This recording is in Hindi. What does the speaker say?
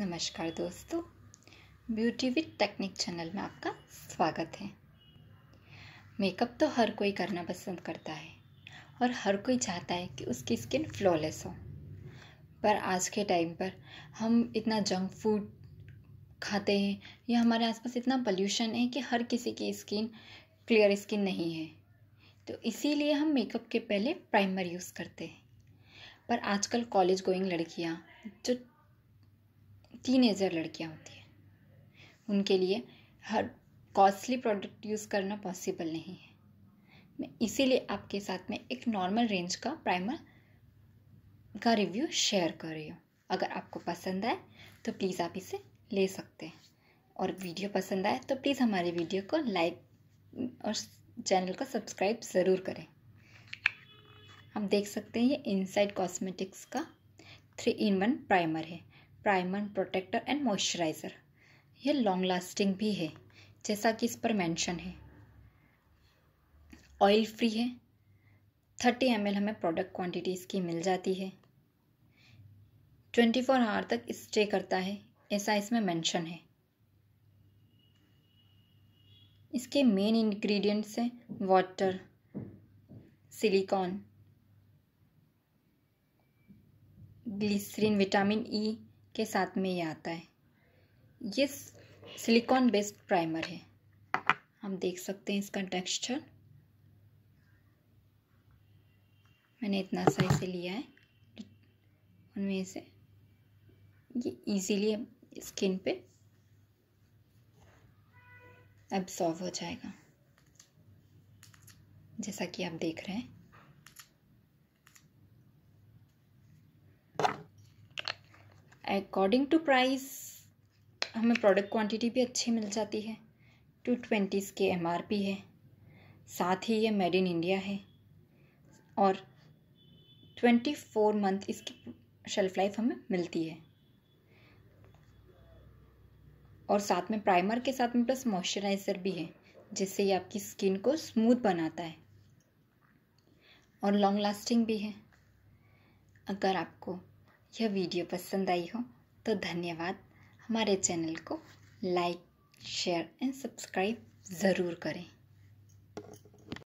नमस्कार दोस्तों ब्यूटी विद टेक्निक चैनल में आपका स्वागत है मेकअप तो हर कोई करना पसंद करता है और हर कोई चाहता है कि उसकी स्किन फ्लॉलेस हो पर आज के टाइम पर हम इतना जंक फूड खाते हैं या हमारे आसपास इतना पल्यूशन है कि हर किसी की स्किन क्लियर स्किन नहीं है तो इसीलिए हम मेकअप के पहले प्राइमर यूज़ करते हैं पर आजकल कॉलेज गोइंग लड़कियाँ जो टीनेजर लड़कियाँ होती हैं उनके लिए हर कॉस्टली प्रोडक्ट यूज़ करना पॉसिबल नहीं है मैं इसीलिए आपके साथ में एक नॉर्मल रेंज का प्राइमर का रिव्यू शेयर कर रही हूँ अगर आपको पसंद आए तो प्लीज़ आप इसे ले सकते हैं और वीडियो पसंद आए तो प्लीज़ हमारे वीडियो को लाइक और चैनल को सब्सक्राइब ज़रूर करें आप देख सकते हैं ये इनसाइड कॉस्मेटिक्स का थ्री इन वन प्राइमर है प्राइमर प्रोटेक्टर एंड मॉइस्चराइज़र यह लॉन्ग लास्टिंग भी है जैसा कि इस पर मेंशन है ऑयल फ्री है थर्टी एम हमें प्रोडक्ट क्वांटिटी इसकी मिल जाती है ट्वेंटी फोर आवर तक स्टे करता है ऐसा इसमें मेंशन है इसके मेन इंग्रेडिएंट्स हैं water silicone glycerine vitamin E e, के साथ में ये आता है ये सिलिकॉन बेस्ड प्राइमर है हम देख सकते हैं इसका टेक्सचर मैंने इतना सा इसे लिया है उनमें से ये इजीली स्किन पे एब्सॉर्व हो जाएगा जैसा कि आप देख रहे हैं अकॉर्डिंग टू प्राइस हमें प्रोडक्ट क्वांटिटी भी अच्छी मिल जाती है टू ट्वेंटीज़ के एम आर पी है साथ ही ये मेड इन इंडिया है और ट्वेंटी फोर मंथ इसकी शेल्फ लाइफ हमें मिलती है और साथ में प्राइमर के साथ में प्लस मॉइस्चराइज़र भी है जिससे ये आपकी स्किन को स्मूथ बनाता है और लॉन्ग लास्टिंग भी है अगर आपको यह वीडियो पसंद आई हो तो धन्यवाद हमारे चैनल को लाइक शेयर एंड सब्सक्राइब ज़रूर करें